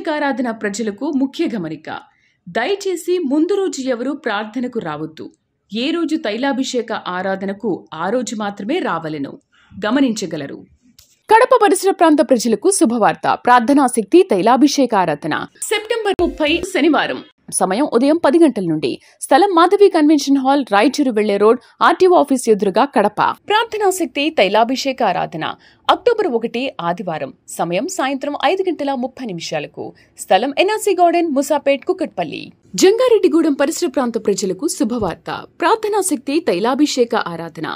ప్రత్యేకారాధన ప్రజలకు ముఖ్య గమనిక దయచేసి ముందు రోజు ఎవరూ ప్రార్థనకు రావద్దు ఏ రోజు తైలాభిషేక ఆరాధనకు ఆ రోజు మాత్రమే రావలను గమనించగలరు కడప పరిసర ప్రాంత ప్రజలకు శుభవార్త ప్రార్థనా శక్తి తైలాభిషేక ఆరాధన సెప్టెంబర్ ముప్పై శనివారం సమయం ఉదయం పది గంటల నుండి స్థలం మాధవి కన్వెన్షన్ హాల్ రాయచూరు వెళ్లే రోడ్ ఆర్టీఓ ఆఫీస్ ఎదురుగా కడప ప్రార్థనా శక్తి తైలాభిషేక ఆరాధన అక్టోబర్ ఒకటి ఆదివారం సమయం సాయంత్రం ఐదు గంటల ముప్పై నిమిషాలకు స్థలం ఎన్ఆర్సీ గార్డెన్ ముసాపేట్ కుకట్పల్లి జంగారెడ్డిగూడెం పరిసర ప్రాంత ప్రజలకు శుభవార్త ప్రార్థనా శక్తి తైలాభిషేక ఆరాధన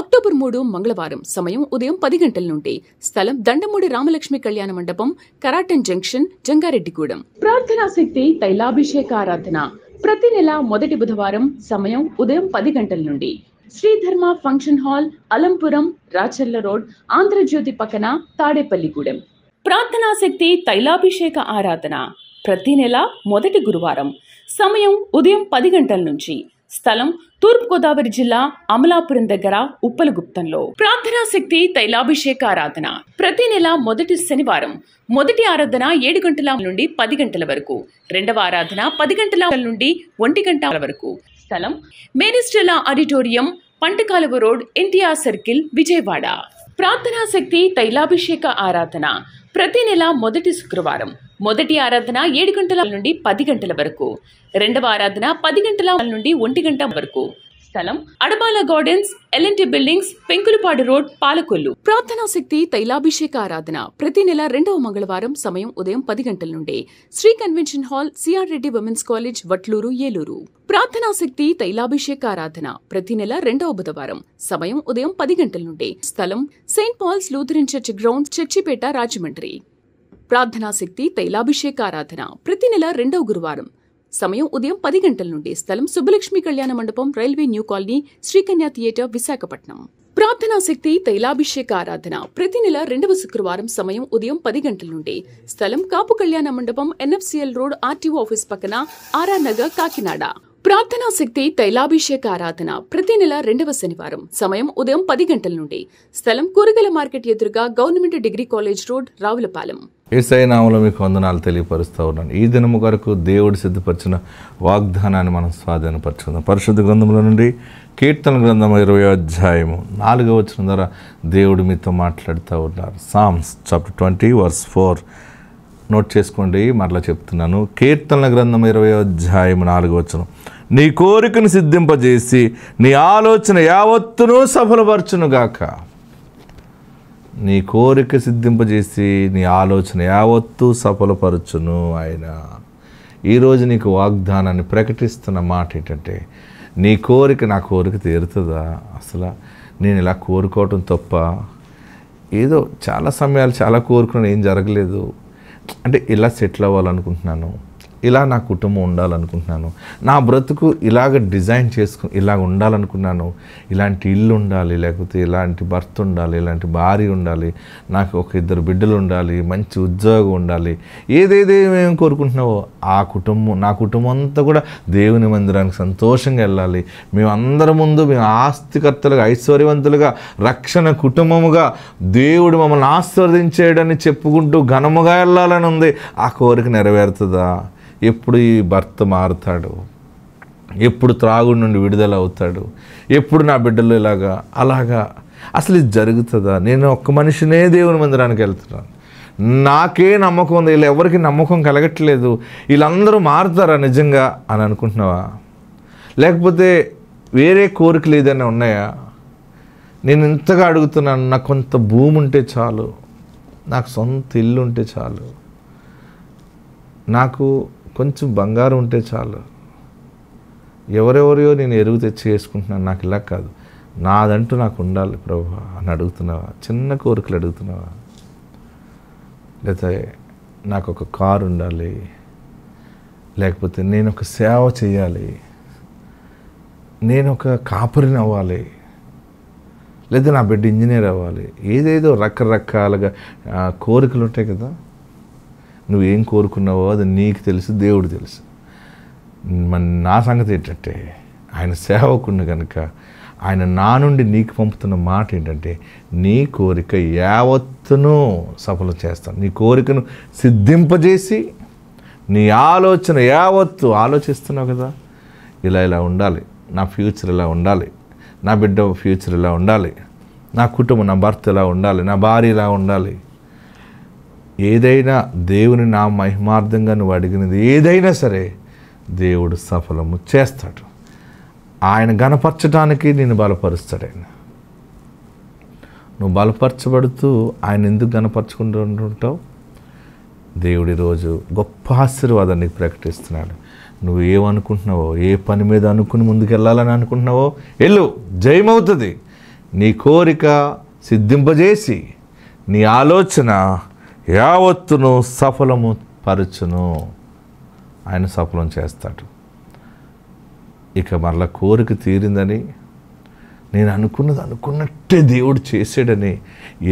అక్టోబర్ మూడు మంగళవారం సమయం ఉదయం పది గంటల నుండి స్థలం దండమూడి రామలక్ష్మి కళ్యాణ మండపం కరాటన్ జంక్షన్ జంగారెడ్డిగూడెం ప్రార్థనా శక్తి తైలాభిషేక ఆరాధన ప్రతి నెల మొదటి బుధవారం సమయం ఉదయం పది గంటల నుండి Sridharma function hall Alampuram Racharla road Andhrajyothi పక్కన తాడేపల్లిగూడెం ప్రార్థనా శక్తి తైలాభిషేక ఆరాధన ప్రతి నెల మొదటి గురువారం సమయం ఉదయం పది గంటల నుంచి స్థలం తూర్పుగోదావరి జిల్లా అమలాపురం దగ్గర ఉప్పలగుప్తంలో ప్రార్థనా శక్తి తైలాభిషేక ఆరాధన ప్రతి నెల మొదటి శనివారం మొదటి ఆరాధన ఏడు గంటల నుండి పది గంటల వరకు రెండవ ఆరాధన పది గంటల నుండి ఒంటి గంటల వరకు స్థలం Maris Stella auditorium Pantakaluva road NTR circle Vijayawada ప్రార్థనా శక్తి తైలాభిషేక ఆరాధన ప్రతి నెల మొదటి శుక్రవారం మొదటి ఆరాధన ఏడు గంటల నుండి పది గంటల వరకు రెండవ ఆరాధన పది గంటల నుండి ఒంటి గంట వరకు స్థలం Adabala gardens T buildings Penkulapadu road Palakollu ప్రార్థనా శక్తి తైలాభిషేక ఆరాధన ప్రతి నెల రెండవ మంగళవారం సమయం ఉదయం పది గంటల నుండి Sri convention hall CR Reddy women's college Vatluru Eluru ప్రార్థనా శక్తి తైలాభిషేక ఆరాధన ప్రతి నెల రెండవ బుధవారం సమయం ఉదయం పది గంటల నుండి స్థలం saint Paul's Lutheran church ground Churchipeta Rajahmundry ప్రార్థనా శక్తి తైలాభిషేక ఆరాధన ప్రతి నెల రెండవ గురువారం సమయం ఉదయం పది గంటల నుండి స్థలం సుబ్బలక్ష్మి కళ్యాణ మండపం railway new colony Srikanya theatre Visakhapatnam ప్రార్థనా శక్తి తైలాభిషేక ఆరాధన ప్రతి నెల రెండవ శుక్రవారం సమయం ఉదయం పది గంటల నుండి స్థలం కాపు కళ్యాణ మండపం ఎన్ఎఫ్సిఎల్ రోడ్ ఆర్టీఓ ఆఫీస్ పక్కన ఆరా నగర్ కాకినాడ ప్రార్థనా శక్తి తైలాభిషేక ఆరాధన ప్రతి నెల రెండవ శనివారం సమయం ఉదయం పది గంటల నుండి స్థలం కూరగల మార్కెట్ ఎదురుగా government degree college road Ravulapalem ఏసై నామంలో మీకు వందనాలు తెలియపరుస్తూ ఉన్నాను ఈ దినము వరకు దేవుడు సిద్ధపరిచిన వాగ్దానాన్ని మనం స్వాధీనపరచుకుందాం పరిశుద్ధ గ్రంథంలో నుండి కీర్తన గ్రంథం ఇరవై అధ్యాయము నాలుగవ వచ్చిన ద్వారా దేవుడు మీతో మాట్లాడుతూ ఉన్నారు Psalms chapter twenty verse four note చేసుకోండి మరలా చెప్తున్నాను కీర్తన గ్రంథం ఇరవై అధ్యాయం నాలుగు నీ కోరికను సిద్ధింపజేసి నీ ఆలోచన యావత్తును సఫలపరచునుగాక నీ కోరిక సిద్ధింపజేసి నీ ఆలోచన యావత్తు సఫలపరచును ఆయన ఈరోజు నీకు వాగ్దానాన్ని ప్రకటిస్తున్న మాట ఏంటంటే నీ కోరిక నా కోరిక తీరుతుందా అసలు నేను ఇలా కోరుకోవటం తప్ప ఏదో చాలా సమయాలు చాలా కోరుకున్నాను ఏం జరగలేదు అంటే ఇలా సెటిల్ అవ్వాలనుకుంటున్నాను ఇలా నా కుటుంబం ఉండాలనుకుంటున్నాను నా బ్రతుకు ఇలాగ డిజైన్ చేసుకు ఇలాగ ఉండాలనుకున్నాను ఇలాంటి ఇల్లు ఉండాలి లేకపోతే ఇలాంటి భర్త ఉండాలి ఇలాంటి భార్య ఉండాలి నాకు ఒక ఇద్దరు బిడ్డలు ఉండాలి మంచి ఉద్యోగం ఉండాలి ఏదేదే మేము కోరుకుంటున్నావో ఆ కుటుంబం నా కుటుంబం అంతా కూడా దేవుని మందిరానికి సంతోషంగా వెళ్ళాలి మేము అందరి ముందు మేము ఆస్తికర్తలుగా ఐశ్వర్యవంతులుగా రక్షణ కుటుంబముగా దేవుడు మమ్మల్ని ఆశీర్వదించేయడని చెప్పుకుంటూ ఘనముగా వెళ్ళాలని ఉంది ఆ కోరిక నెరవేరుతుందా ఎప్పుడు ఈ భర్త మారుతాడు ఎప్పుడు త్రాగు నుండి విడుదల అవుతాడు ఎప్పుడు నా బిడ్డలు ఇలాగా అలాగా అసలు ఇది జరుగుతుందా నేను ఒక్క మనిషినే దేవుని మందిరానికి వెళ్తున్నాను నాకే నమ్మకం ఉంది వీళ్ళు ఎవరికి నమ్మకం కలగట్లేదు వీళ్ళందరూ మారుతారా నిజంగా అని అనుకుంటున్నావా లేకపోతే వేరే కోరికలు ఏదైనా ఉన్నాయా నేను ఇంతగా అడుగుతున్నాను నాకు కొంత భూమి ఉంటే చాలు నాకు సొంత ఇల్లు ఉంటే చాలు నాకు కొంచెం బంగారం ఉంటే చాలు ఎవరెవరియో నేను ఎరువు తెచ్చి చేసుకుంటున్నాను నాకు ఇలా కాదు నాదంటూ నాకు ఉండాలి ప్రభా అని అడుగుతున్నావా చిన్న కోరికలు అడుగుతున్నావా లేకపోతే నాకు ఒక కారు ఉండాలి లేకపోతే నేను ఒక సేవ చేయాలి నేను ఒక కాపురిని అవ్వాలి లేదా నా బిడ్డ ఇంజనీర్ అవ్వాలి ఏదేదో రకరకాలుగా కోరికలు ఉంటాయి కదా నువ్వు ఏం కోరుకున్నావో అది నీకు తెలుసు దేవుడు తెలుసు మన నా సంగతి ఏంటంటే ఆయన సేవకుండా కనుక ఆయన నా నుండి నీకు పంపుతున్న మాట ఏంటంటే నీ కోరిక యావత్తును సఫలం చేస్తాను నీ కోరికను సిద్ధింపజేసి నీ ఆలోచన యావత్తు ఆలోచిస్తున్నావు కదా ఇలా ఇలా ఉండాలి నా ఫ్యూచర్ ఇలా ఉండాలి నా బిడ్డ ఫ్యూచర్ ఇలా ఉండాలి నా కుటుంబం నా భర్త ఇలా ఉండాలి నా భార్య ఇలా ఉండాలి ఏదైనా దేవుని నా మహిమార్థంగా నువ్వు అడిగినది ఏదైనా సరే దేవుడు సఫలము చేస్తాడు ఆయన గణపరచడానికి నేను బలపరుస్తాడు నువ్వు బలపరచబడుతూ ఆయన ఎందుకు గణపరచుకుంటూ ఉంటావు దేవుడి రోజు గొప్ప ఆశీర్వాదాన్ని ప్రకటిస్తున్నాడు నువ్వు ఏమనుకుంటున్నావో ఏ పని మీద అనుకుని ముందుకెళ్ళాలని అనుకుంటున్నావో వెళ్ళు జయమవుతుంది నీ కోరిక సిద్ధింపజేసి నీ ఆలోచన యావత్తును సఫలము పరచును ఆయన సఫలం చేస్తాడు ఇక మరలా కోరిక తీరిందని నేను అనుకున్నది అనుకున్నట్టే దేవుడు చేసాడని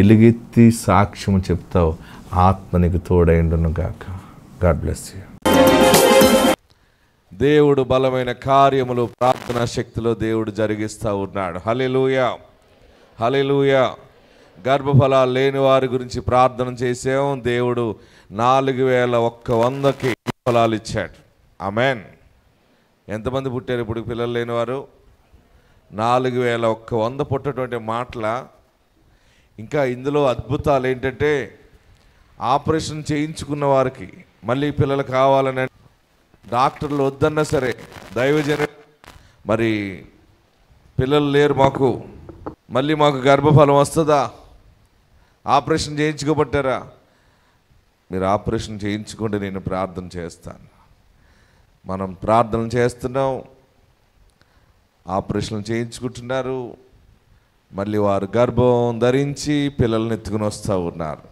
ఎలుగెత్తి సాక్ష్యం చెప్తావు ఆత్మనికి తోడైండును గాక గాడ్ బ్లెస్ యూ దేవుడు బలమైన కార్యములు ప్రార్థనా శక్తిలో దేవుడు జరిగిస్తూ ఉన్నాడు హలెలుయా హలెలుయా గర్భఫలాలు లేని వారి గురించి ప్రార్థన చేసాం దేవుడు నాలుగు వేల ఒక్క వందకి ఫలాలు ఇచ్చాడు అమెన్ ఎంతమంది పుట్టారు ఇప్పుడు పిల్లలు లేనివారు నాలుగు వేల ఒక్క వంద పుట్టటువంటి మాటల ఇంకా ఇందులో అద్భుతాలు ఏంటంటే ఆపరేషన్ చేయించుకున్న వారికి మళ్ళీ పిల్లలు కావాలని డాక్టర్లు వద్దన్నా సరే దైవజన మరి పిల్లలు లేరు మాకు మళ్ళీ మాకు గర్భఫలం వస్తుందా ఆపరేషన్ చేయించుకోబట్టారా మీరు ఆపరేషన్ చేయించుకోండి నేను ప్రార్థన చేస్తాను మనం ప్రార్థన చేస్తున్నాం ఆపరేషన్లు చేయించుకుంటున్నారు మళ్ళీ వారు గర్భం ధరించి పిల్లల్ని ఎత్తుకుని వస్తూ ఉన్నారు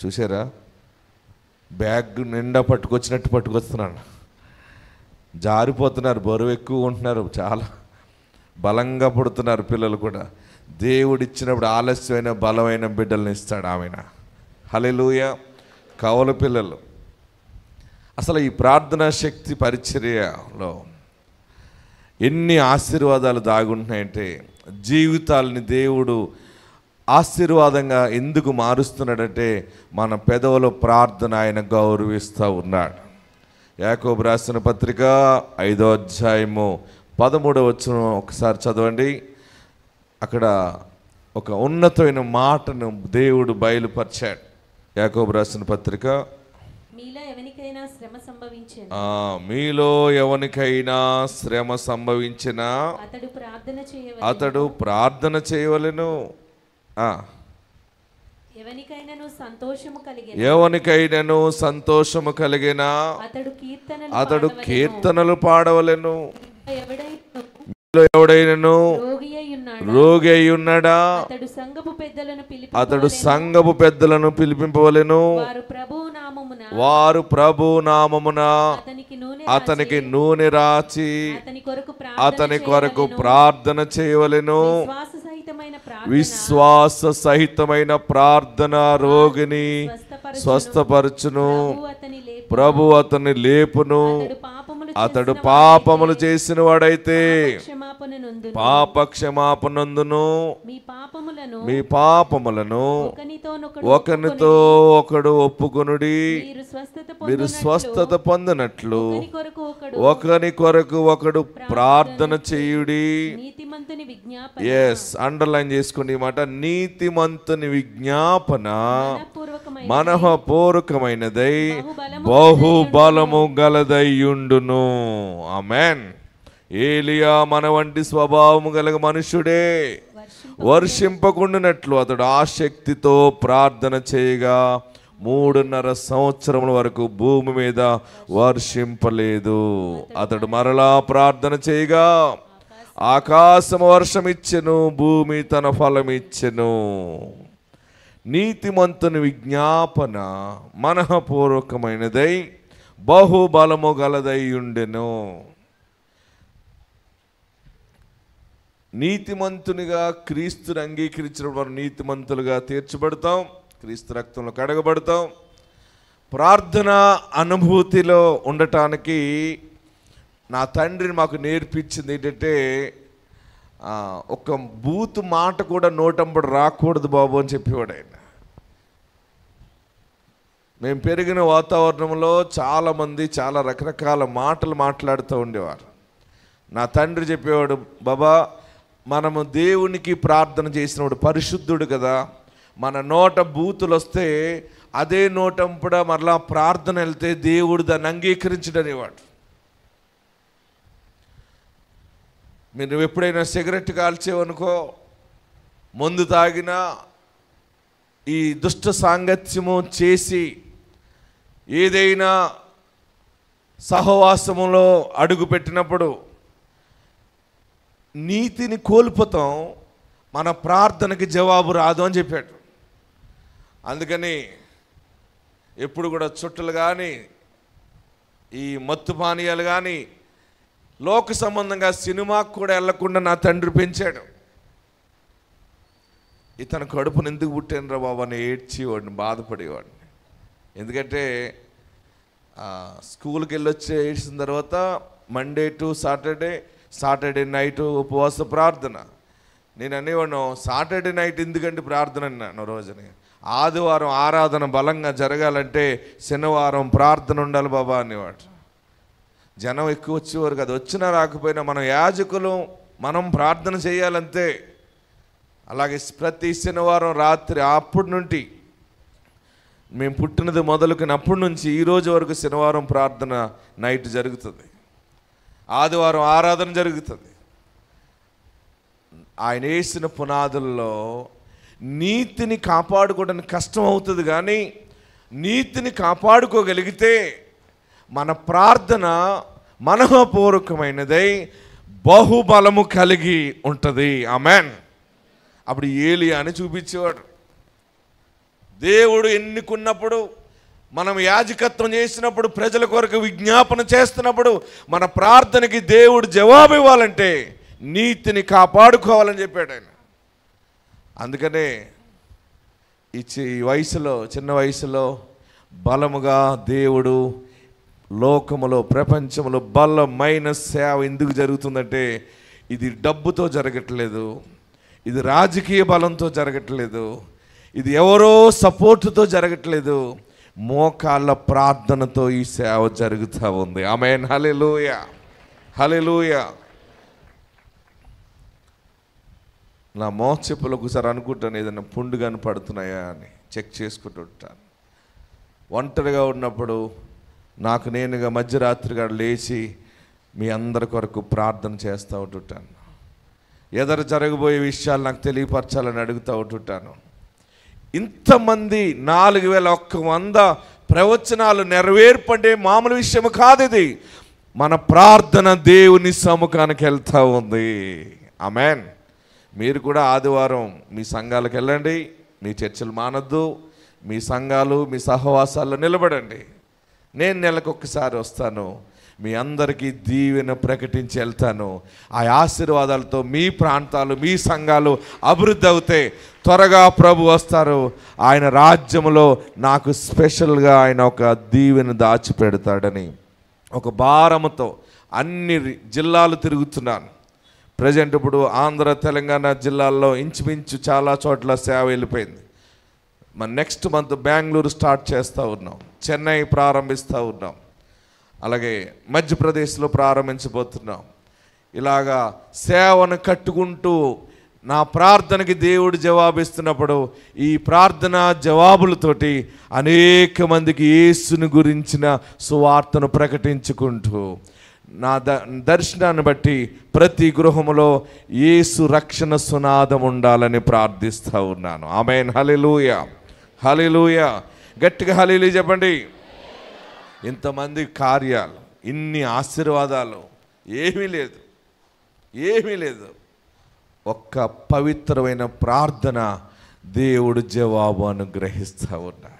చూసారా బ్యాగ్ నిండా పట్టుకొచ్చినట్టు పట్టుకొస్తున్నాను జారిపోతున్నారు బరువు ఎక్కువ ఉంటున్నారు చాలా బలంగా పడుతున్నారు పిల్లలు కూడా దేవుడిచ్చినప్పుడు ఆలస్యమైన బలమైన బిడ్డలను ఇస్తాడు ఆమెన హలెలూయ కవల పిల్లలు అసలు ఈ ప్రార్థనా శక్తి పరిచర్యలో ఎన్ని ఆశీర్వాదాలు దాగుంటున్నాయంటే జీవితాలని దేవుడు ఆశీర్వాదంగా ఎందుకు మారుస్తున్నాడంటే మన పెదవులో ప్రార్థన ఆయన గౌరవిస్తూ ఉన్నాడు యాకోబు రాసిన పత్రిక ఐదో అధ్యాయము పదమూడవచ్చును ఒకసారి చదవండి అక్కడ ఒక ఉన్నతమైన మాటను దేవుడు బయలుపరిచాడు యాకోబు రాసిన పత్రిక మీలో ఎవరికైనా శ్రమ సంభవించిన అతడు ప్రార్థన చేయవలెను అతడు ఎవనికైనను సంతోషము కలిగిన అతడు కీర్తనలు పాడవలను పాడవలెను ఎవడైనను రోగి అయి ఉన్నాడా అతడు సంగపు పెద్దలను పిలిపింపవలను వారు ప్రభు నామమున అతనికి నూనె రాచి అతని కొరకు ప్రార్థన చేయవలను విశ్వాస సహితమైన ప్రార్థన రోగిని స్వస్థపరచును ప్రభు అతని లేపును అతడు పాపములు చేసిన వాడైతే పాప క్షమాపణందును మీ పాపములను ఒకనితో ఒకడు ఒప్పుకొనుడి మీరు స్వస్థత పొందినట్లు ఒకని కొరకు ఒకడు ప్రార్థన చేయుడి ఎస్ అండర్లైన్ చేసుకుని మాట నీతి మంతుని విజ్ఞాపన మనఃపూర్వకమైనదై బహుబలము గలదయ్యుండును ఆమెన్ ఏలియా మన వంటి స్వభావము గల మనుషుడే వర్షింపకుండునట్లు అతడు ఆశక్తితో ప్రార్థన చేయగా మూడున్నర సంవత్సరముల వరకు భూమి మీద వర్షింపలేదు అతడు మరలా ప్రార్థన చేయగా వర్షం వర్షమిచ్చెను భూమి తన ఫలమిచ్చెను నీతిమంతుని విజ్ఞాపన మనఃపూర్వకమైనదై బహుబలము గలదై ఉండెను నీతిమంతునిగా క్రీస్తుని అంగీకరించిన వారు నీతిమంతులుగా తీర్చబడతాం క్రీస్తు రక్తంలో కడగబడతాం ప్రార్థన అనుభూతిలో ఉండటానికి నా తండ్రిని మాకు నేర్పించింది ఏంటంటే ఒక బూత్ మాట కూడా నోటంబడు రాకూడదు బాబు అని చెప్పేవాడు ఆయన మేము పెరిగిన వాతావరణంలో చాలామంది చాలా రకరకాల మాటలు మాట్లాడుతూ ఉండేవారు నా తండ్రి చెప్పేవాడు బాబా మనము దేవునికి ప్రార్థన వాడు పరిశుద్ధుడు కదా మన నోట బూతులు వస్తే అదే నోటంపుడ మరలా ప్రార్థన వెళ్తే దేవుడు దాన్ని అంగీకరించడనేవాడు మీరు ఎప్పుడైనా సిగరెట్ కాల్చేవనుకో మందు తాగినా ఈ దుష్ట సాంగత్యము చేసి ఏదైనా సహవాసములో అడుగు పెట్టినప్పుడు నీతిని కోల్పోతాం మన ప్రార్థనకి జవాబు రాదు అని చెప్పాడు అందుకని ఎప్పుడు కూడా చుట్టలు కానీ ఈ మత్తు పానీయాలు కానీ లోక సంబంధంగా సినిమాకు కూడా వెళ్లకుండా నా తండ్రి పెంచాడు ఇతను కడుపును ఎందుకు రా బాబు అని ఏడ్చి వాడిని బాధపడేవాడిని ఎందుకంటే స్కూల్కి వెళ్ళొచ్చే వేసిన తర్వాత Monday to Saturday Saturday night ఉపవాస ప్రార్థన నేను అనేవాడు సాటర్డే నైట్ ఎందుకంటే ప్రార్థన అన్నాను రోజుని ఆదివారం ఆరాధన బలంగా జరగాలంటే శనివారం ప్రార్థన ఉండాలి బాబా అనేవాడు జనం ఎక్కువ వచ్చేవారు కదా వచ్చినా రాకపోయినా మనం యాజకులు మనం ప్రార్థన చేయాలంతే అలాగే ప్రతి శనివారం రాత్రి అప్పటి నుండి మేము పుట్టినది మొదలుకున్నప్పటి నుంచి ఈ రోజు వరకు శనివారం ప్రార్థన నైట్ జరుగుతుంది ఆదివారం ఆరాధన జరుగుతుంది ఆయన వేసిన పునాదుల్లో నీతిని కాపాడుకోవడానికి కష్టం అవుతుంది కానీ నీతిని కాపాడుకోగలిగితే మన ప్రార్థన మనహపూర్వకమైనదై బహుబలము కలిగి ఉంటుంది ఆమెన్ అప్పుడు ఏలి అని చూపించేవాడు దేవుడు ఎన్నుకున్నప్పుడు మనం యాజకత్వం చేసినప్పుడు ప్రజల కొరకు విజ్ఞాపన చేస్తున్నప్పుడు మన ప్రార్థనకి దేవుడు జవాబు ఇవ్వాలంటే నీతిని కాపాడుకోవాలని చెప్పాడు ఆయన అందుకనే ఈ వయసులో చిన్న వయసులో బలముగా దేవుడు లోకములో ప్రపంచంలో బలమైన సేవ ఎందుకు జరుగుతుందంటే ఇది డబ్బుతో జరగట్లేదు ఇది రాజకీయ బలంతో జరగట్లేదు ఇది ఎవరో సపోర్టుతో జరగట్లేదు మోకాళ్ళ ప్రార్థనతో ఈ సేవ జరుగుతూ ఉంది ఆమె హలెలూయ హలెలూయ నా మోచెప్పులు ఒకసారి అనుకుంటాను ఏదైనా పుండుగాను పడుతున్నాయా అని చెక్ చేసుకుంటూ ఉంటాను ఒంటరిగా ఉన్నప్పుడు నాకు నేనుగా మధ్యరాత్రిగా లేచి మీ అందరి కొరకు ప్రార్థన చేస్తూ ఉంటుంటాను ఎదరు జరగబోయే విషయాలు నాకు తెలియపరచాలని అడుగుతూ ఉంటుంటాను ఇంతమంది నాలుగు వేల ఒక్క వంద ప్రవచనాలు నెరవేర్పడే మామూలు విషయం కాదు ఇది మన ప్రార్థన దేవుని సముఖానికి వెళ్తూ ఉంది అమెన్ మీరు కూడా ఆదివారం మీ సంఘాలకు వెళ్ళండి మీ చర్చలు మానద్దు మీ సంఘాలు మీ సహవాసాల్లో నిలబడండి నేను నెలకు ఒక్కసారి వస్తాను మీ అందరికీ దీవెన ప్రకటించి వెళ్తాను ఆ ఆశీర్వాదాలతో మీ ప్రాంతాలు మీ సంఘాలు అభివృద్ధి అవుతాయి త్వరగా ప్రభు వస్తారు ఆయన రాజ్యంలో నాకు స్పెషల్గా ఆయన ఒక దీవెన దాచి పెడతాడని ఒక భారముతో అన్ని జిల్లాలు తిరుగుతున్నాను ప్రజెంట్ ఇప్పుడు ఆంధ్ర తెలంగాణ జిల్లాల్లో ఇంచుమించు చాలా చోట్ల సేవ వెళ్ళిపోయింది మన నెక్స్ట్ మంత్ బెంగళూరు స్టార్ట్ చేస్తూ ఉన్నాం చెన్నై ప్రారంభిస్తూ ఉన్నాం అలాగే మధ్యప్రదేశ్లో ప్రారంభించబోతున్నాం ఇలాగా సేవను కట్టుకుంటూ నా ప్రార్థనకి దేవుడు జవాబిస్తున్నప్పుడు ఈ ప్రార్థన జవాబులతోటి అనేక మందికి యేసుని గురించిన సువార్తను ప్రకటించుకుంటూ నా ద దర్శనాన్ని బట్టి ప్రతి గృహములో యేసు రక్షణ సునాదం ఉండాలని ప్రార్థిస్తూ ఉన్నాను ఆమెన్ హలిలూయ హలిలూయ గట్టిగా హలీలు చెప్పండి ఇంతమంది కార్యాలు ఇన్ని ఆశీర్వాదాలు ఏమీ లేదు ఏమీ లేదు ఒక్క పవిత్రమైన ప్రార్థన దేవుడు జవాబు అనుగ్రహిస్తూ ఉన్నాడు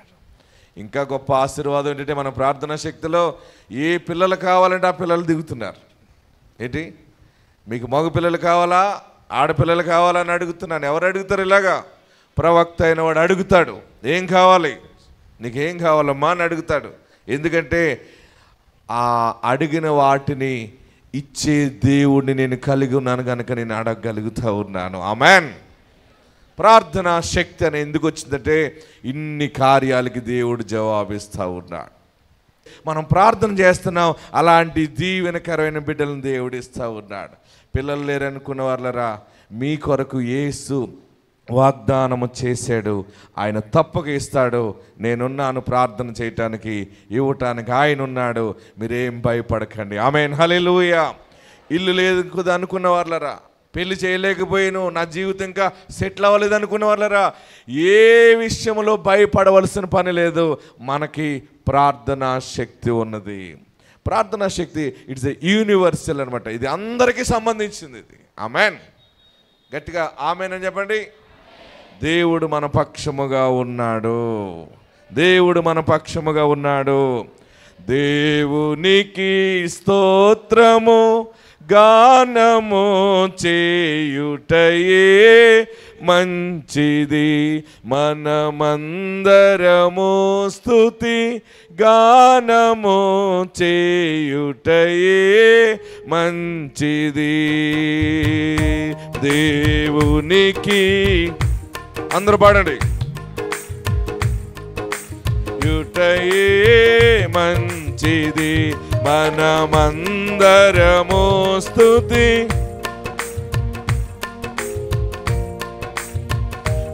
ఇంకా గొప్ప ఆశీర్వాదం ఏంటంటే మన ప్రార్థనా శక్తిలో ఏ పిల్లలు కావాలంటే ఆ పిల్లలు దిగుతున్నారు ఏంటి మీకు మగపిల్లలు కావాలా ఆడపిల్లలు కావాలని అడుగుతున్నాను ఎవరు అడుగుతారు ఇలాగా ప్రవక్త అయిన వాడు అడుగుతాడు ఏం కావాలి నీకేం కావాలమ్మా అని అడుగుతాడు ఎందుకంటే ఆ అడిగిన వాటిని ఇచ్చే దేవుడిని నేను కలిగి ఉన్నాను కనుక నేను అడగగలుగుతూ ఉన్నాను ఆమెన్ ప్రార్థన శక్తి అని ఎందుకు వచ్చిందంటే ఇన్ని కార్యాలకి దేవుడు జవాబిస్తూ ఉన్నాడు మనం ప్రార్థన చేస్తున్నాం అలాంటి దీవెనకరమైన బిడ్డలను దేవుడు ఇస్తూ ఉన్నాడు పిల్లలు లేరనుకున్న వాళ్ళరా మీ కొరకు ఏసు వాగ్దానము చేశాడు ఆయన తప్పక ఇస్తాడు నేనున్నాను ప్రార్థన చేయటానికి ఇవ్వటానికి ఆయన ఉన్నాడు మీరేం భయపడకండి ఆమె హలెలుయ ఇల్లు లేదు అనుకున్న వాళ్ళరా పెళ్లి చేయలేకపోయాను నా జీవితం ఇంకా సెటిల్ అవ్వలేదు అనుకున్న వాళ్ళరా ఏ విషయంలో భయపడవలసిన పని లేదు మనకి ప్రార్థనా శక్తి ఉన్నది ప్రార్థనా శక్తి ఇట్స్ ఎ యూనివర్సల్ అనమాట ఇది అందరికీ సంబంధించింది ఇది ఆమెన్ గట్టిగా ఆమెన్ అని చెప్పండి దేవుడు మన పక్షముగా ఉన్నాడు దేవుడు మన పక్షముగా ఉన్నాడు దేవునికి స్తోత్రము గానము చేయుటయే మంచిది మనమందరము స్థుతి గానము చేయుటయే మంచిది దేవునికి అందరూ పాడండి యుటయే మంచిది మనమందరము స్థుతి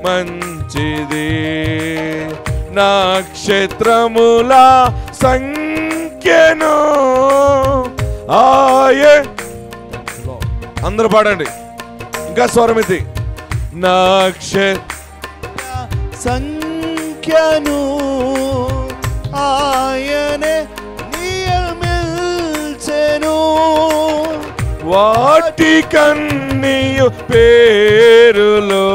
మంచిది నక్షత్రముల సంఖ్యను ఆయే అందరూ పాడండి ఇంకా స్వరమితి నాక్షత్ర సంఖ్యను ఆయనే నియమిల్చెను వాటి వాటికన్నీయు పేరులో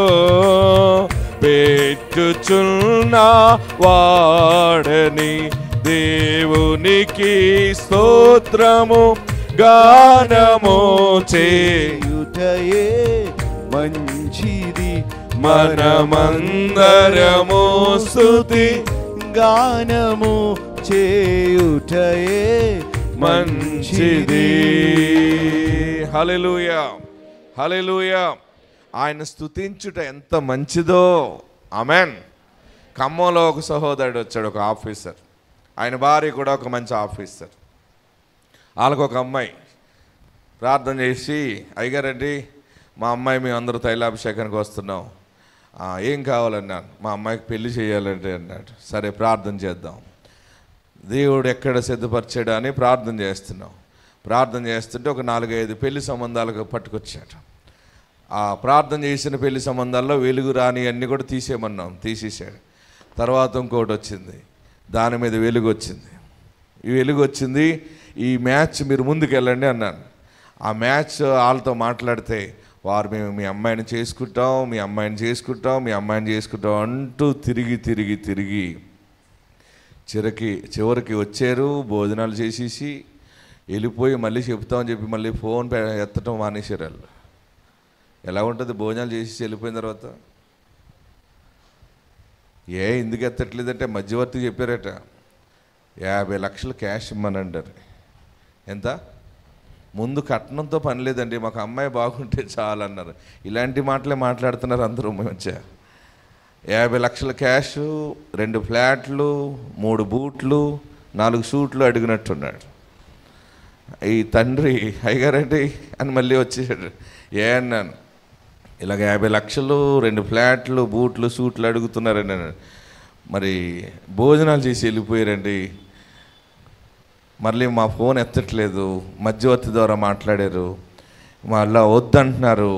పెట్టుచున్నా వాడని దేవునికి స్తోత్రము గానము చేయుటయే మంచిది మనమందరమో స్థుతి గానము చేయుటయే మంచిది హలెలుయా హలెలుయా ఆయన స్థుతించుట ఎంత మంచిదో ఆమెన్ ఖమ్మంలో ఒక సహోదరుడు వచ్చాడు ఒక ఆఫీసర్ ఆయన భార్య కూడా ఒక మంచి ఆఫీసర్ వాళ్ళకు ఒక అమ్మాయి ప్రార్థన చేసి అయ్యగారండి మా అమ్మాయి మేము అందరూ తైలాభిషేకానికి వస్తున్నాం ఏం కావాలన్నాను మా అమ్మాయికి పెళ్లి చేయాలంటే అన్నాడు సరే ప్రార్థన చేద్దాం దేవుడు ఎక్కడ సిద్ధపరిచాడు అని ప్రార్థన చేస్తున్నాం ప్రార్థన చేస్తుంటే ఒక నాలుగైదు పెళ్లి సంబంధాలకు పట్టుకొచ్చాడు ఆ ప్రార్థన చేసిన పెళ్లి సంబంధాల్లో వెలుగు రాని అన్నీ కూడా తీసేయమన్నాం తీసేసాడు తర్వాత ఇంకోటి వచ్చింది దాని మీద వెలుగు వచ్చింది ఈ వెలుగు వచ్చింది ఈ మ్యాచ్ మీరు ముందుకెళ్ళండి అన్నాను ఆ మ్యాచ్ వాళ్ళతో మాట్లాడితే వారు మేము మీ అమ్మాయిని చేసుకుంటాం మీ అమ్మాయిని చేసుకుంటాం మీ అమ్మాయిని చేసుకుంటాం అంటూ తిరిగి తిరిగి తిరిగి చిరకి చివరికి వచ్చారు భోజనాలు చేసేసి వెళ్ళిపోయి మళ్ళీ చెప్తామని చెప్పి మళ్ళీ ఫోన్ ఎత్తటం మానేశారు వాళ్ళు ఎలా ఉంటుంది భోజనాలు చేసి వెళ్ళిపోయిన తర్వాత ఏ ఎందుకు ఎత్తట్లేదంటే మధ్యవర్తి చెప్పారట యాభై లక్షలు క్యాష్ ఇమ్మని అంటారు ఎంత ముందు కట్నంతో పని లేదండి మాకు అమ్మాయి బాగుంటే చాలన్నారు ఇలాంటి మాటలే మాట్లాడుతున్నారు అందరూ మధ్య యాభై లక్షల క్యాష్ రెండు ఫ్లాట్లు మూడు బూట్లు నాలుగు సూట్లు అడిగినట్టున్నాడు ఈ తండ్రి అయ్యారండి అని మళ్ళీ వచ్చేసాడు ఏ అన్నాను ఇలాగ యాభై లక్షలు రెండు ఫ్లాట్లు బూట్లు సూట్లు అడుగుతున్నారని మరి భోజనాలు చేసి వెళ్ళిపోయారండి మళ్ళీ మా ఫోన్ ఎత్తట్లేదు మధ్యవర్తి ద్వారా మాట్లాడారు అలా వద్దంటున్నారు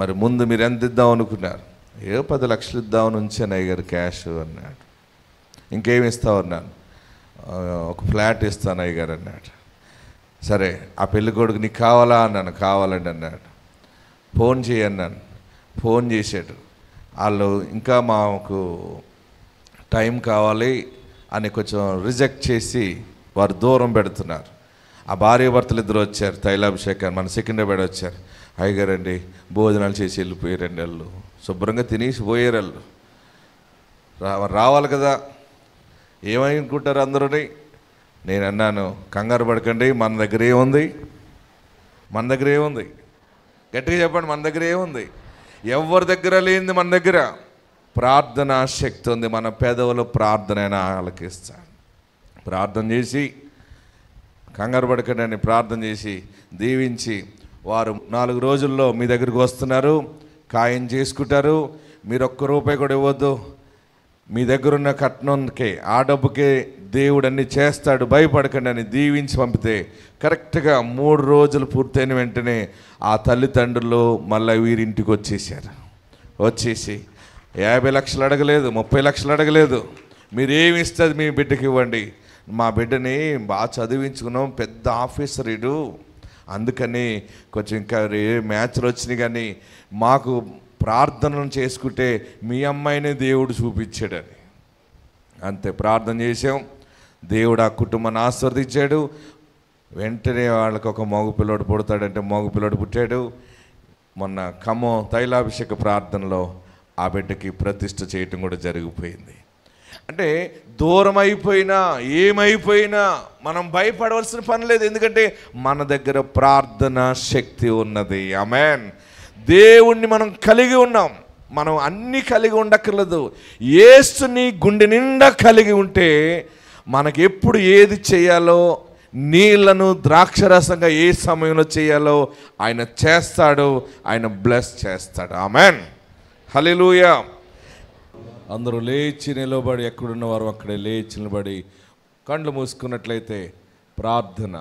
మరి ముందు మీరు ఎంత ఇద్దాం అనుకున్నారు ఏ పది లక్షలు ఇద్దామని ఉంచాను అయ్యగారు క్యాష్ అన్నాడు ఇంకేమి ఇస్తావు అన్నాను ఒక ఫ్లాట్ ఇస్తాను అయ్యగారు అన్నాడు సరే ఆ పెళ్లి కొడుకు నీకు కావాలా అన్నాను కావాలండి అన్నాడు ఫోన్ చేయన్నాను ఫోన్ చేశాడు వాళ్ళు ఇంకా మాకు టైం కావాలి అని కొంచెం రిజెక్ట్ చేసి వారు దూరం పెడుతున్నారు ఆ భర్తలు ఇద్దరు వచ్చారు తైలాభిషేకాన్ని మన సికింద్రాబాద్ వచ్చారు అయ్యగారండి భోజనాలు చేసి రెండు వాళ్ళు శుభ్రంగా తినేసి పోయారు రావాలి కదా ఏమనుకుంటారు అందరూని నేను అన్నాను కంగారు పడకండి మన దగ్గర ఏముంది మన దగ్గర ఏముంది గట్టిగా చెప్పండి మన దగ్గర ఏముంది ఎవరి దగ్గర లేనిది మన దగ్గర ప్రార్థనా శక్తి ఉంది మన పేదవులు ప్రార్థన ఆలకిస్తాను ప్రార్థన చేసి కంగారు పడకండి ప్రార్థన చేసి దీవించి వారు నాలుగు రోజుల్లో మీ దగ్గరికి వస్తున్నారు ఖాయం చేసుకుంటారు మీరు ఒక్క రూపాయి కూడా ఇవ్వద్దు మీ దగ్గరున్న కట్నంకే ఆ డబ్బుకే దేవుడు అన్ని చేస్తాడు భయపడకండి అని దీవించి పంపితే కరెక్ట్గా మూడు రోజులు పూర్తయిన వెంటనే ఆ తల్లిదండ్రులు మళ్ళీ వీరింటికి వచ్చేసారు వచ్చేసి యాభై లక్షలు అడగలేదు ముప్పై లక్షలు అడగలేదు మీరేమి ఇస్తుంది మీ బిడ్డకి ఇవ్వండి మా బిడ్డని బాగా చదివించుకున్నాం పెద్ద ఆఫీసర్ ఇడు అందుకని కొంచెం ఇంకా ఏ మ్యాచ్లు వచ్చినాయి కానీ మాకు ప్రార్థనలు చేసుకుంటే మీ అమ్మాయిని దేవుడు చూపించాడని అంతే ప్రార్థన చేసాం దేవుడు ఆ కుటుంబాన్ని ఆస్వాదించాడు వెంటనే వాళ్ళకి ఒక మగపిల్లోడు పుడతాడంటే పిల్లోడు పుట్టాడు మొన్న ఖమ్మం తైలాభిషేక ప్రార్థనలో ఆ బిడ్డకి ప్రతిష్ట చేయటం కూడా జరిగిపోయింది అంటే దూరం అయిపోయినా ఏమైపోయినా మనం భయపడవలసిన పని లేదు ఎందుకంటే మన దగ్గర ప్రార్థన శక్తి ఉన్నది అమెన్ దేవుణ్ణి మనం కలిగి ఉన్నాం మనం అన్నీ కలిగి ఉండక్కర్లేదు ఏసుని గుండె నిండా కలిగి ఉంటే మనకి ఎప్పుడు ఏది చేయాలో నీళ్లను ద్రాక్షరసంగా ఏ సమయంలో చేయాలో ఆయన చేస్తాడు ఆయన బ్లెస్ చేస్తాడు ఆమెన్ హలెలుయా అందరూ లేచి నిలబడి ఎక్కడున్న వారు అక్కడే లేచి నిలబడి కండ్లు మూసుకున్నట్లయితే ప్రార్థన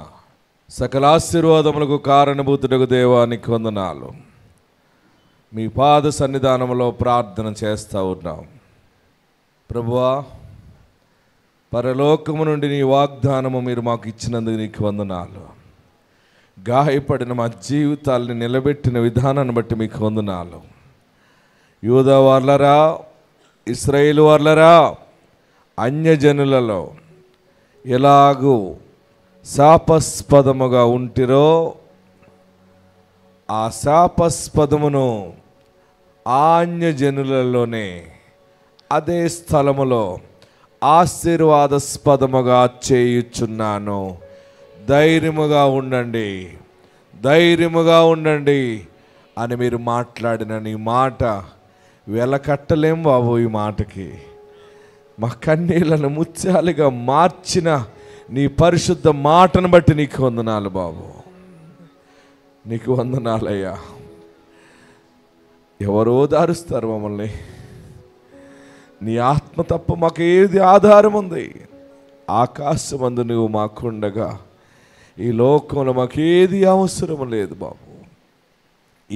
సకల ఆశీర్వాదములకు కారణభూతుడకు దేవానికి వందనాలు మీ పాద సన్నిధానంలో ప్రార్థన చేస్తూ ఉన్నాం ప్రభువా పరలోకము నుండి నీ వాగ్దానము మీరు మాకు ఇచ్చినందుకు నీకు వందనాలు గాయపడిన మా జీవితాల్ని నిలబెట్టిన విధానాన్ని బట్టి మీకు వందనాలు యూదా వార్లరా ఇస్రాయేల్ వార్లరా అన్యజనులలో ఎలాగూ శాపస్పదముగా ఉంటిరో ఆ శాపస్పదమును ఆన్యజనులలోనే అదే స్థలములో ఆశీర్వాదస్పదముగా చేయుచున్నాను ధైర్యముగా ఉండండి ధైర్యముగా ఉండండి అని మీరు మాట్లాడిన నీ మాట వెలకట్టలేం బాబు ఈ మాటకి మా కన్నీళ్ళను ముత్యాలుగా మార్చిన నీ పరిశుద్ధ మాటను బట్టి నీకు వందనాలు బాబు నీకు వందనాలయ్యా ఎవరో దారుస్తారు మమ్మల్ని నీ ఆత్మ తప్ప మాకు ఏది ఆధారం ఉంది ఆకాశమందు నువ్వు మాకుండగా ఈ లోకంలో మాకేది అవసరం లేదు బాబు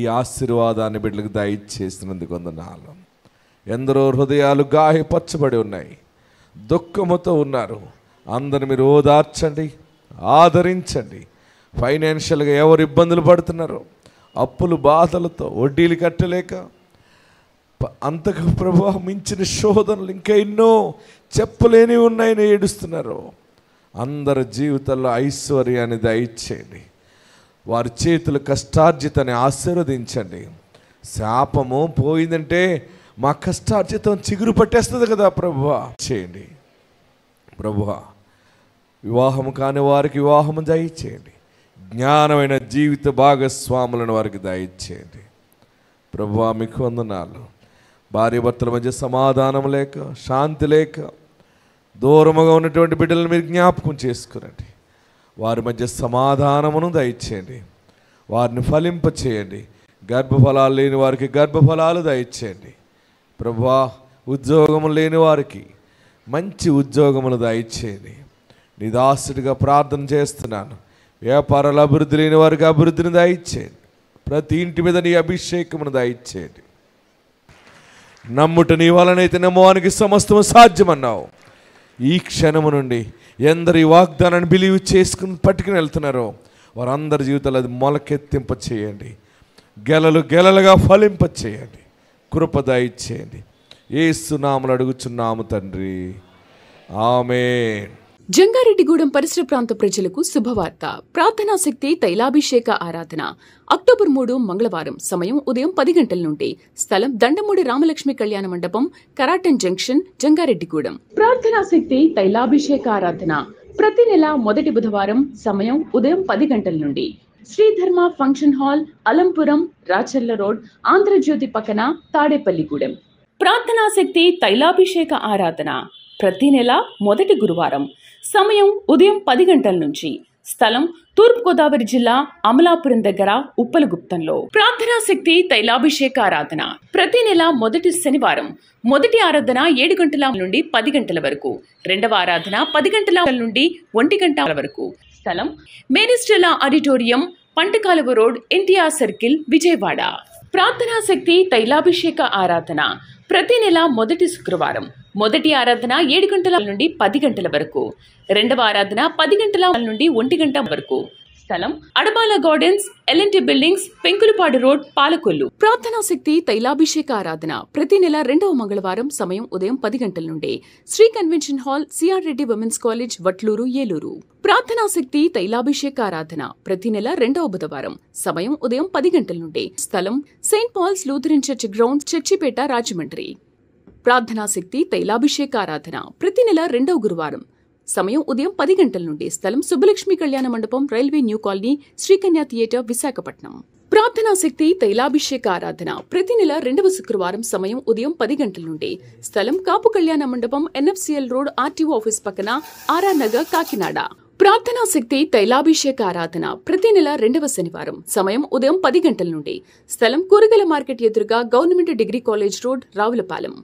ఈ ఆశీర్వాదాన్ని బిడ్డలకు దయచేసినందుకు వందనాలు ఎందరో హృదయాలు గాహిపచ్చబడి ఉన్నాయి దుఃఖముతో ఉన్నారు అందరు మీరు ఓదార్చండి ఆదరించండి ఫైనాన్షియల్గా ఎవరు ఇబ్బందులు పడుతున్నారు అప్పులు బాధలతో వడ్డీలు కట్టలేక అంతకు ప్రభా మించిన శోధనలు ఇంకా ఎన్నో చెప్పలేని ఉన్నాయని ఏడుస్తున్నారు అందరి జీవితంలో ఐశ్వర్యాన్ని దయచేయండి వారి చేతులు కష్టార్జితాన్ని ఆశీర్వదించండి శాపము పోయిందంటే మా కష్టార్జితం చిగురు పట్టేస్తుంది కదా ప్రభు చేయండి ప్రభు వివాహము కాని వారికి వివాహము దయచేయండి జ్ఞానమైన జీవిత భాగస్వాములను వారికి దయచేయండి ప్రభు మీకు వందనాలు భార్య భర్తల మధ్య సమాధానం లేక శాంతి లేక దూరముగా ఉన్నటువంటి బిడ్డలను మీరు జ్ఞాపకం చేసుకురండి వారి మధ్య సమాధానమును దయచేయండి వారిని ఫలింపచేయండి గర్భఫలాలు లేని వారికి గర్భఫలాలు దయచేయండి ప్రభా ఉద్యోగం లేని వారికి మంచి ఉద్యోగములు దయచేయండి నీ ప్రార్థన చేస్తున్నాను వ్యాపారాలు అభివృద్ధి లేని వారికి అభివృద్ధిని దయచేయండి ప్రతి ఇంటి మీద నీ అభిషేకమును దయచేయండి నమ్ముట నీ వలనైతే నమ్మవానికి సమస్తము సాధ్యమన్నావు ఈ క్షణము నుండి ఎందరు ఈ వాగ్దానాన్ని బిలీవ్ చేసుకుని పట్టుకుని వెళ్తున్నారో వారందరి జీవితాలు అది మొలకెత్తింప చేయండి గెలలు గెలలుగా ఫలింప చేయండి కృపద ఇచ్చేయండి ఏసునామలు అడుగుచున్నాము తండ్రి ఆమె జంగారెడ్డిగూడెం పరిసర ప్రాంత ప్రజలకు శుభవార్త ప్రార్థనా శక్తి తైలాభిషేక ఆరాధన అక్టోబర్ మూడు మంగళవారం సమయం ఉదయం పది గంటల నుండి స్థలం దండమూడి రామలక్ష్మి కళ్యాణ మండపం కరాటన్ జంక్షన్ జంగారెడ్డిగూడెం ప్రార్థనా శక్తి తైలాభిషేక ఆరాధన ప్రతి నెల మొదటి బుధవారం సమయం ఉదయం పది గంటల నుండి Sridharma function hall Alampuram Racharla road Andhrajyothi పక్కన తాడేపల్లిగూడెం ప్రార్థనా శక్తి తైలాభిషేక ఆరాధన ప్రతి నెల మొదటి గురువారం సమయం ఉదయం పది గంటల నుంచి స్థలం తూర్పుగోదావరి జిల్లా అమలాపురం దగ్గర ఉప్పలగుప్తంలో ప్రార్థనా శక్తి తైలాభిషేక ఆరాధన ప్రతి నెల మొదటి శనివారం మొదటి ఆరాధన ఏడు గంటల నుండి పది గంటల వరకు రెండవ ఆరాధన పది గంటల నుండి ఒంటి గంటల వరకు స్థలం Maris Stella auditorium Pantakaluva road NTR circle Vijayawada ప్రార్థనా శక్తి తైలాభిషేక ఆరాధన ప్రతి నెల మొదటి శుక్రవారం మొదటి ఆరాధన ఏడు గంటల నుండి పది గంటల వరకు రెండవ ఆరాధన పది గంటల నుండి ఒంటి గంట వరకు స్థలం Adabala gardens L N T buildings Penkulapadu road Palakollu ప్రార్థనా శక్తి తైలాభిషేక ఆరాధన ప్రతి నెల రెండవ మంగళవారం సమయం ఉదయం పది గంటల నుండి Sri convention hall CR Reddy women's college Vatluru Eluru ప్రార్థనా శక్తి తైలాభిషేక ఆరాధన ప్రతి నెల రెండవ బుధవారం సమయం ఉదయం పది గంటల నుండి స్థలం saint Paul's Lutheran church ground Churchipeta Rajahmundry ప్రార్థనా శక్తి ఆరాధన ప్రతి నెల రెండవ గురువారం సమయం ఉదయం పది గంటల నుండి స్థలం సుబ్బలక్ష్మి కళ్యాణ మండపం railway new colony Srikanya theatre Visakhapatnam ప్రార్థనా శక్తి తైలాభిషేక ఆరాధన ప్రతి నెల రెండవ శుక్రవారం సమయం ఉదయం పది గంటల నుండి స్థలం కాపు కళ్యాణ మండపం ఎన్ఎఫ్సిఎల్ రోడ్ ఆర్టీఓ ఆఫీస్ పక్కన నగర్ కాకినాడ ప్రార్థనా శక్తి తైలాభిషేక ఆరాధన ప్రతి నెల రెండవ శనివారం సమయం ఉదయం పది గంటల నుండి స్థలం కూరగల మార్కెట్ ఎదురుగా government degree college road Ravulapalem